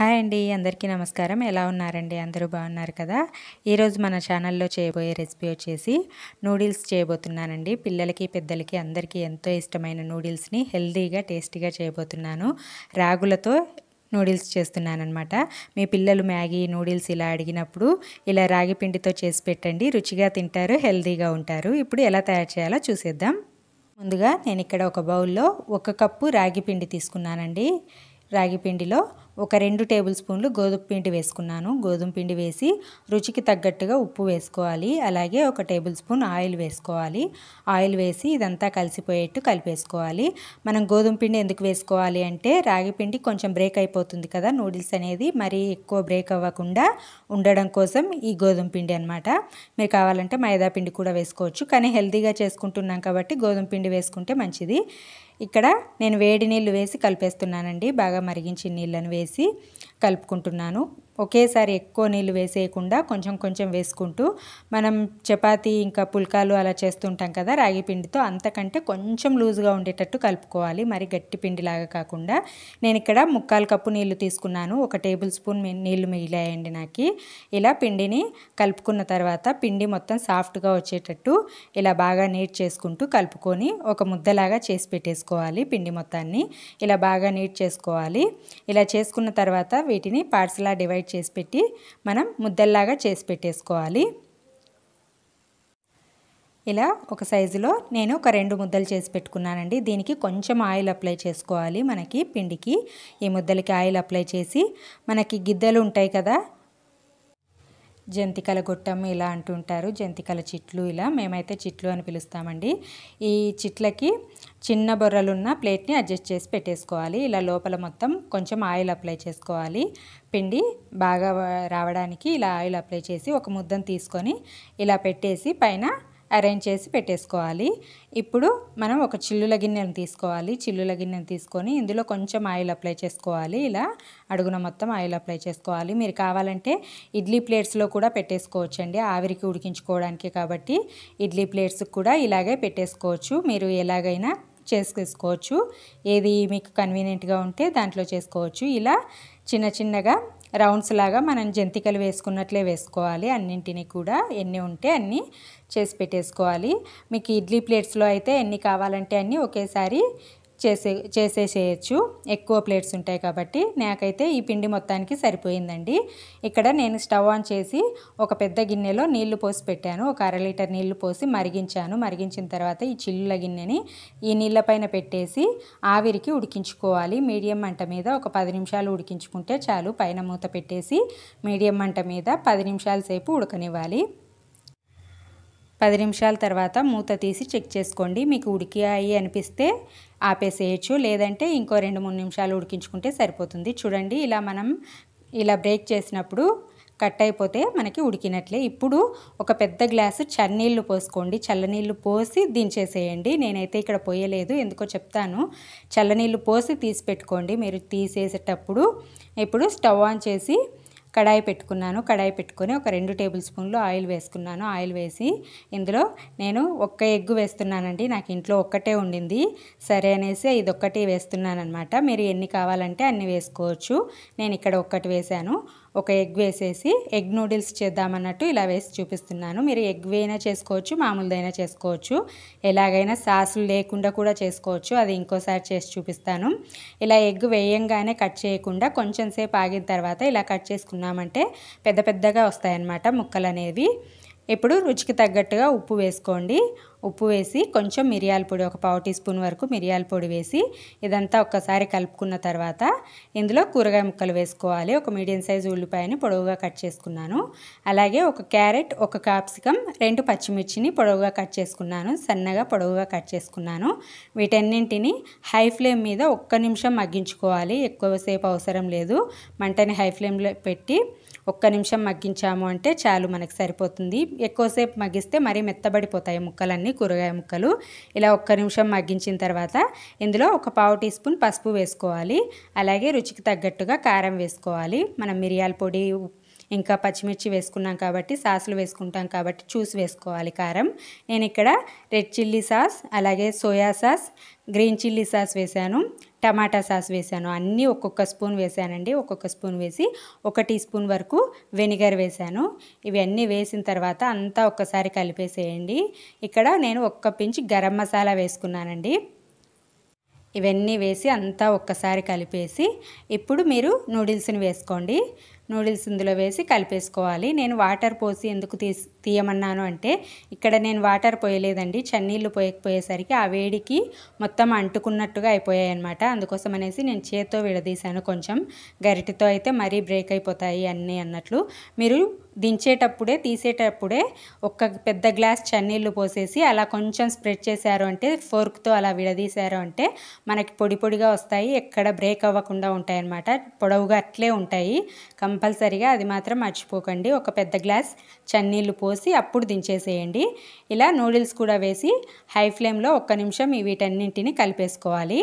hi అండి అందరికీ నమస్కారం ఎలా ఉన్నారండి అందరూ బాగున్నారు కదా ఈరోజు మన ఛానల్లో చేయబోయే రెసిపీ వచ్చేసి నూడిల్స్ చేయబోతున్నానండి పిల్లలకి పెద్దలకి అందరికీ ఎంతో ఇష్టమైన నూడిల్స్ని హెల్దీగా టేస్టీగా చేయబోతున్నాను రాగులతో నూడిల్స్ చేస్తున్నానమాట మీ పిల్లలు మ్యాగీ నూడిల్స్ ఇలా అడిగినప్పుడు ఇలా రాగి పిండితో చేసి పెట్టండి రుచిగా తింటారు హెల్దీగా ఉంటారు ఇప్పుడు ఎలా తయారు చేయాలో చూసేద్దాం ముందుగా నేను ఇక్కడ ఒక బౌల్లో ఒక కప్పు రాగి పిండి తీసుకున్నానండి రాగి పిండిలో ఒక రెండు టేబుల్ స్పూన్లు గోధుమ పిండి వేసుకున్నాను గోధుమ పిండి వేసి రుచికి తగ్గట్టుగా ఉప్పు వేసుకోవాలి అలాగే ఒక టేబుల్ స్పూన్ ఆయిల్ వేసుకోవాలి ఆయిల్ వేసి ఇదంతా కలిసిపోయేట్టు కలిపేసుకోవాలి మనం గోధుమ పిండి ఎందుకు వేసుకోవాలి అంటే రాగి పిండి కొంచెం బ్రేక్ అయిపోతుంది కదా నూడిల్స్ అనేది మరీ ఎక్కువ బ్రేక్ అవ్వకుండా ఉండడం కోసం ఈ గోధుమ పిండి అనమాట మీరు కావాలంటే మైదా పిండి కూడా వేసుకోవచ్చు కానీ హెల్తీగా చేసుకుంటున్నాం కాబట్టి గోధుమ పిండి వేసుకుంటే మంచిది ఇక్కడ నేను వేడి నీళ్ళు వేసి కలిపేస్తున్నానండి బాగా మరిగించిన నీళ్ళను వేసి కలుపుకుంటున్నాను ఒకేసారి ఎక్కువ నీళ్ళు వేసేయకుండా కొంచెం కొంచెం వేసుకుంటూ మనం చపాతీ ఇంకా పుల్కాలు అలా చేస్తుంటాం కదా రాగి పిండితో అంతకంటే కొంచెం లూజ్గా ఉండేటట్టు కలుపుకోవాలి మరి గట్టి పిండిలాగా కాకుండా నేను ఇక్కడ ముక్కాలు కప్పు నీళ్లు తీసుకున్నాను ఒక టేబుల్ స్పూన్ నీళ్లు మిగిలాయండి నాకు ఇలా పిండిని కలుపుకున్న తర్వాత పిండి మొత్తం సాఫ్ట్గా వచ్చేటట్టు ఇలా బాగా నీట్ చేసుకుంటూ కలుపుకొని ఒక ముద్దలాగా చేసి పెట్టేసుకోవాలి పిండి మొత్తాన్ని ఇలా బాగా నీట్ చేసుకోవాలి ఇలా చేసుకున్న తర్వాత వీటిని పార్సలా డివైడ్ చేసి పెట్టి మనం ముద్దల్లాగా చేసి పెట్టేసుకోవాలి ఇలా ఒక సైజులో నేను ఒక రెండు ముద్దలు చేసి పెట్టుకున్నానండి దీనికి కొంచెం ఆయిల్ అప్లై చేసుకోవాలి మనకి పిండికి ఈ ముద్దలకి ఆయిల్ అప్లై చేసి మనకి గిద్దలు ఉంటాయి కదా జంతికల గొట్టం ఇలా అంటుంటారు జంతికల చిట్లు ఇలా మేమైతే చిట్లు అని పిలుస్తామండి ఈ చిట్లకి చిన్న బొర్రలున్న ప్లేట్ని అడ్జస్ట్ చేసి పెట్టేసుకోవాలి ఇలా లోపల మొత్తం కొంచెం ఆయిల్ అప్లై చేసుకోవాలి పిండి బాగా రావడానికి ఇలా ఆయిల్ అప్లై చేసి ఒక ముద్దను తీసుకొని ఇలా పెట్టేసి పైన అరేంజ్ చేసి పెట్టేసుకోవాలి ఇప్పుడు మనం ఒక చిల్లుల గిన్నెను తీసుకోవాలి చిల్లుల గిన్నెను తీసుకొని ఇందులో కొంచెం ఆయిల్ అప్లై చేసుకోవాలి ఇలా అడుగున మొత్తం ఆయిల్ అప్లై చేసుకోవాలి మీరు కావాలంటే ఇడ్లీ ప్లేట్స్లో కూడా పెట్టేసుకోవచ్చండి ఆవిరికి ఉడికించుకోవడానికి కాబట్టి ఇడ్లీ ప్లేట్స్ కూడా ఇలాగే పెట్టేసుకోవచ్చు మీరు ఎలాగైనా చేసుకోవచ్చు ఏది మీకు కన్వీనియంట్గా ఉంటే దాంట్లో చేసుకోవచ్చు ఇలా చిన్న చిన్నగా రౌండ్స్ లాగా మనం జంతికలు వేసుకున్నట్లే వేసుకోవాలి అన్నింటినీ కూడా ఎన్ని ఉంటే అన్నీ చేసి పెట్టేసుకోవాలి మీకు ఇడ్లీ ప్లేట్స్లో అయితే ఎన్ని కావాలంటే అన్నీ ఒకేసారి చేసే చేసేసేయచ్చు ఎక్కువ ప్లేట్స్ ఉంటాయి కాబట్టి నాకైతే ఈ పిండి మొత్తానికి సరిపోయిందండి ఇక్కడ నేను స్టవ్ ఆన్ చేసి ఒక పెద్ద గిన్నెలో నీళ్లు పోసి పెట్టాను ఒక అర లీటర్ నీళ్లు పోసి మరిగించాను మరిగించిన తర్వాత ఈ చిల్లుల గిన్నెని ఈ పైన పెట్టేసి ఆవిరికి ఉడికించుకోవాలి మీడియం మంట మీద ఒక పది నిమిషాలు ఉడికించుకుంటే చాలు పైన మూత పెట్టేసి మీడియం మంట మీద పది నిమిషాల సేపు ఉడకనివ్వాలి పది నిమిషాల తర్వాత మూత తీసి చెక్ చేసుకోండి మీకు ఉడికాయి అనిపిస్తే ఆపేసేయచ్చు లేదంటే ఇంకో రెండు మూడు నిమిషాలు ఉడికించుకుంటే సరిపోతుంది చూడండి ఇలా మనం ఇలా బ్రేక్ చేసినప్పుడు కట్ అయిపోతే మనకి ఉడికినట్లే ఇప్పుడు ఒక పెద్ద గ్లాసు చన్నీళ్ళు పోసుకోండి చల్లనీళ్ళు పోసి దించేసేయండి నేనైతే ఇక్కడ పోయలేదు ఎందుకో చెప్తాను చల్లనీళ్ళు పోసి తీసి పెట్టుకోండి మీరు తీసేసేటప్పుడు ఇప్పుడు స్టవ్ ఆన్ చేసి కడాయి పెట్టుకున్నాను కడాయి పెట్టుకొని ఒక రెండు టేబుల్ స్పూన్లు ఆయిల్ వేసుకున్నాను ఆయిల్ వేసి ఇందులో నేను ఒక్క ఎగ్గు వేస్తున్నానండి నాకు ఇంట్లో ఒక్కటే ఉండింది సరే అనేసి ఇది ఒక్కటి వేస్తున్నానమాట మీరు ఎన్ని కావాలంటే అన్ని వేసుకోవచ్చు నేను ఇక్కడ ఒక్కటి వేశాను ఒక ఎగ్ వేసేసి ఎగ్ నూడిల్స్ చేద్దామన్నట్టు ఇలా వేసి చూపిస్తున్నాను మీరు ఎగ్ అయినా చేసుకోవచ్చు మామూలుదైనా చేసుకోవచ్చు ఎలాగైనా సాసులు లేకుండా కూడా చేసుకోవచ్చు అది ఇంకోసారి చేసి చూపిస్తాను ఇలా ఎగ్ వేయంగానే కట్ చేయకుండా కొంచెం సేపు ఆగిన తర్వాత ఇలా కట్ చేసుకున్నామంటే పెద్ద పెద్దగా వస్తాయన్నమాట ముక్కలు అనేవి ఇప్పుడు రుచికి తగ్గట్టుగా ఉప్పు వేసుకోండి ఉప్పు వేసి కొంచెం మిరియాల పొడి ఒక పావు టీ స్పూన్ వరకు మిరియాల పొడి వేసి ఇదంతా ఒక్కసారి కలుపుకున్న తర్వాత ఇందులో కూరగాయ ముక్కలు వేసుకోవాలి ఒక మీడియం సైజు ఉల్లిపాయని పొడవుగా కట్ చేసుకున్నాను అలాగే ఒక క్యారెట్ ఒక క్యాప్సికం రెండు పచ్చిమిర్చిని పొడవుగా కట్ చేసుకున్నాను సన్నగా పొడవుగా కట్ చేసుకున్నాను వీటన్నింటిని హై ఫ్లేమ్ మీద ఒక్క నిమిషం మగ్గించుకోవాలి ఎక్కువసేపు అవసరం లేదు మంటని హై ఫ్లేమ్లో పెట్టి ఒక్క నిమిషం మగ్గించాము అంటే చాలు మనకు సరిపోతుంది ఎక్కువసేపు మగ్గిస్తే మరీ మెత్తబడిపోతాయి ముక్కలన్నీ వేసుకోవాలి కూరగాయ ముక్కలు ఇలా ఒక్క నిమిషం మగ్గించిన తర్వాత ఇందులో ఒక పావు టీ స్పూన్ పసుపు వేసుకోవాలి అలాగే రుచికి తగ్గట్టుగా కారం వేసుకోవాలి మనం మిరియాల పొడి ఇంకా పచ్చిమిర్చి వేసుకున్నాం కాబట్టి సాసులు వేసుకుంటాం కాబట్టి చూసి వేసుకోవాలి కారం నేను ఇక్కడ రెడ్ చిల్లీ సాస్ అలాగే soya sauce green chilli sauce వేశాను టమాటా సాస్ వేశాను అన్నీ ఒక్కొక్క స్పూన్ వేశానండి ఒక్కొక్క స్పూన్ వేసి ఒక టీ స్పూన్ వరకు వెనిగర్ వేశాను ఇవన్నీ వేసిన తర్వాత అంతా ఒక్కసారి కలిపేసేయండి ఇక్కడ నేను ఒక్క పించి గరం మసాలా వేసుకున్నానండి ఇవన్నీ వేసి అంతా ఒక్కసారి కలిపేసి ఇప్పుడు మీరు నూడిల్స్ని వేసుకోండి నూడిల్స్ ఇందులో వేసి కలిపేసుకోవాలి నేను వాటర్ పోసి ఎందుకు తీసి తీయమన్నాను అంటే ఇక్కడ నేను వాటర్ పోయలేదండి చన్నీళ్ళు పోయకపోయేసరికి ఆ వేడికి మొత్తం అంటుకున్నట్టుగా అయిపోయాయి అనమాట అందుకోసం అనేసి నేను చేత్తో విడదీశాను కొంచెం గరిటితో అయితే మరీ బ్రేక్ అయిపోతాయి అన్నీ అన్నట్లు మీరు దించేటప్పుడే తీసేటప్పుడే ఒక పెద్ద గ్లాస్ చన్నీళ్ళు పోసేసి అలా కొంచెం స్ప్రెడ్ చేశారు అంటే ఫోర్క్తో అలా విడదీశారు అంటే మనకి పొడి పొడిగా వస్తాయి ఎక్కడ బ్రేక్ అవ్వకుండా ఉంటాయి అన్నమాట పొడవుగా అట్లే ఉంటాయి కంపల్సరిగా అది మాత్రం మర్చిపోకండి ఒక పెద్ద గ్లాస్ చన్నీళ్ళు పోసి అప్పుడు దించేసేయండి ఇలా నూడిల్స్ కూడా వేసి హై ఫ్లేమ్లో ఒక్క నిమిషం వీటన్నింటిని కలిపేసుకోవాలి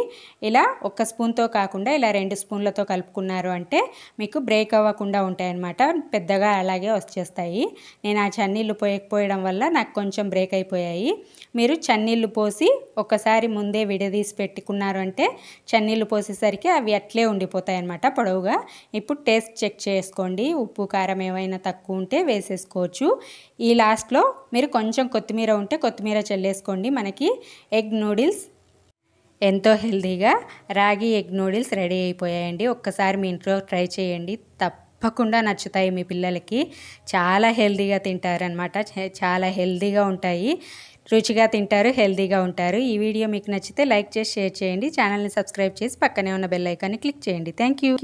ఇలా ఒక్క స్పూన్తో కాకుండా ఇలా రెండు స్పూన్లతో కలుపుకున్నారు అంటే మీకు బ్రేక్ అవ్వకుండా ఉంటాయన్నమాట పెద్దగా అలాగే వస్తాయి వచ్చేస్తాయి నేను ఆ చన్నీళ్ళు పోయకపోయడం వల్ల నాకు కొంచెం బ్రేక్ అయిపోయాయి మీరు చన్నీళ్ళు పోసి ఒకసారి ముందే విడదీసి పెట్టుకున్నారు అంటే చన్నీళ్ళు పోసేసరికి అవి అట్లే ఉండిపోతాయి అన్నమాట పొడవుగా ఇప్పుడు టేస్ట్ చెక్ చేసుకోండి ఉప్పు కారం ఏమైనా తక్కువ ఉంటే వేసేసుకోవచ్చు ఈ లాస్ట్లో మీరు కొంచెం కొత్తిమీర ఉంటే కొత్తిమీర చల్లేసుకోండి మనకి ఎగ్ నూడిల్స్ ఎంతో హెల్దీగా రాగి ఎగ్ నూడిల్స్ రెడీ అయిపోయాయండి ఒక్కసారి మీ ఇంట్లో ట్రై చేయండి తప్ప తప్పకుండా నచ్చుతాయి మీ పిల్లలకి చాలా హెల్దీగా తింటారనమాట చాలా హెల్దీగా ఉంటాయి రుచిగా తింటారు హెల్దీగా ఉంటారు ఈ వీడియో మీకు నచ్చితే లైక్ చేసి షేర్ చేయండి ఛానల్ని సబ్స్క్రైబ్ చేసి పక్కనే ఉన్న బెల్ ఐకాన్ని క్లిక్ చేయండి థ్యాంక్